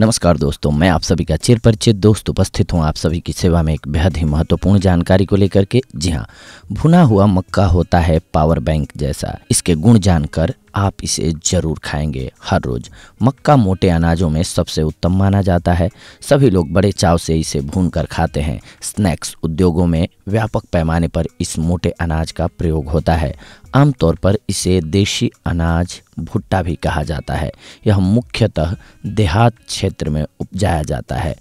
नमस्कार दोस्तों मैं आप सभी का चिर परिचित दोस्त उपस्थित हूँ आप सभी की सेवा में एक बेहद ही महत्वपूर्ण जानकारी को लेकर के जी हाँ भुना हुआ मक्का होता है पावर बैंक जैसा इसके गुण जानकर आप इसे ज़रूर खाएंगे हर रोज़ मक्का मोटे अनाजों में सबसे उत्तम माना जाता है सभी लोग बड़े चाव से इसे भून कर खाते हैं स्नैक्स उद्योगों में व्यापक पैमाने पर इस मोटे अनाज का प्रयोग होता है आमतौर पर इसे देशी अनाज भुट्टा भी कहा जाता है यह मुख्यतः देहात क्षेत्र में उपजाया जाता है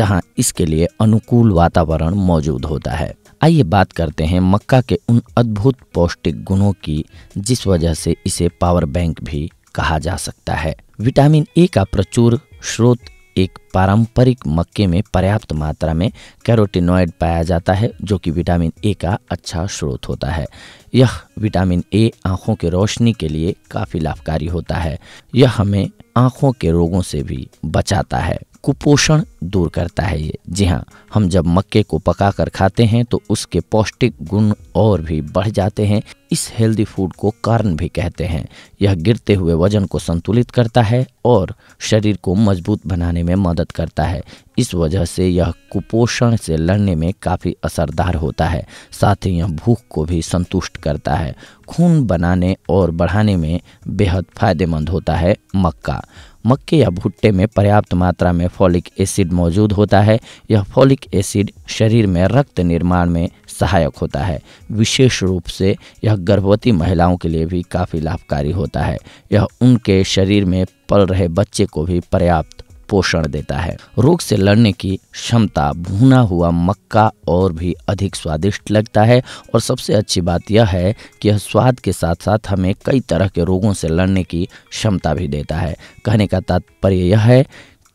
जहाँ इसके लिए अनुकूल वातावरण मौजूद होता है आइए बात करते हैं मक्का के उन अद्भुत पौष्टिक गुणों की जिस वजह से इसे पावर बैंक भी कहा जा सकता है विटामिन ए का प्रचुर स्रोत एक पारंपरिक मक्के में पर्याप्त मात्रा में कैरोटिनॉइड पाया जाता है जो कि विटामिन ए का अच्छा स्रोत होता है यह विटामिन ए आँखों की रोशनी के लिए काफ़ी लाभकारी होता है यह हमें आँखों के रोगों से भी बचाता है कुपोषण दूर करता है ये जी हाँ हम जब मक्के को पकाकर खाते हैं तो उसके पौष्टिक गुण और भी बढ़ जाते हैं इस हेल्दी फूड को कारण भी कहते हैं यह गिरते हुए वजन को संतुलित करता है और शरीर को मजबूत बनाने में मदद करता है इस वजह से यह कुपोषण से लड़ने में काफ़ी असरदार होता है साथ ही यह भूख को भी संतुष्ट करता है खून बनाने और बढ़ाने में बेहद फायदेमंद होता है मक्का मक्के या भुट्टे में पर्याप्त मात्रा में फॉलिक एसिड मौजूद होता है यह फॉलिक एसिड शरीर में रक्त निर्माण में सहायक होता है विशेष रूप से यह गर्भवती महिलाओं के लिए भी काफ़ी लाभकारी होता है यह उनके शरीर में पल रहे बच्चे को भी पर्याप्त पोषण देता है रोग से लड़ने की क्षमता भुना हुआ मक्का और भी अधिक स्वादिष्ट लगता है और सबसे अच्छी बात यह है कि यह स्वाद के साथ साथ हमें कई तरह के रोगों से लड़ने की क्षमता भी देता है कहने का तात्पर्य यह है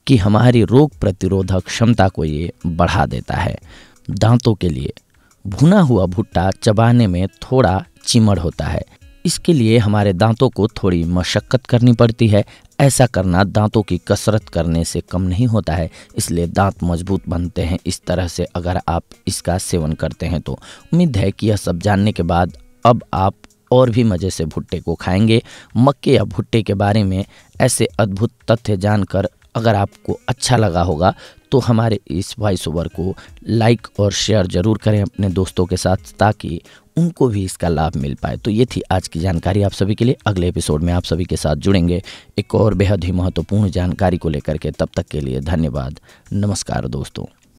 कि हमारी रोग प्रतिरोधक क्षमता को ये बढ़ा देता है दांतों के लिए भुना हुआ भुट्टा चबाने में थोड़ा चिमड़ होता है इसके लिए हमारे दांतों को थोड़ी मशक्क़त करनी पड़ती है ऐसा करना दांतों की कसरत करने से कम नहीं होता है इसलिए दांत मजबूत बनते हैं इस तरह से अगर आप इसका सेवन करते हैं तो उम्मीद है कि यह सब जानने के बाद अब आप और भी मज़े से भुट्टे को खाएंगे मक्के या भुट्टे के बारे में ऐसे अद्भुत तथ्य जानकर अगर आपको अच्छा लगा होगा तो हमारे इस वॉइस ओवर को लाइक और शेयर ज़रूर करें अपने दोस्तों के साथ ताकि उनको भी इसका लाभ मिल पाए तो ये थी आज की जानकारी आप सभी के लिए अगले एपिसोड में आप सभी के साथ जुड़ेंगे एक और बेहद ही महत्वपूर्ण जानकारी को लेकर के तब तक के लिए धन्यवाद नमस्कार दोस्तों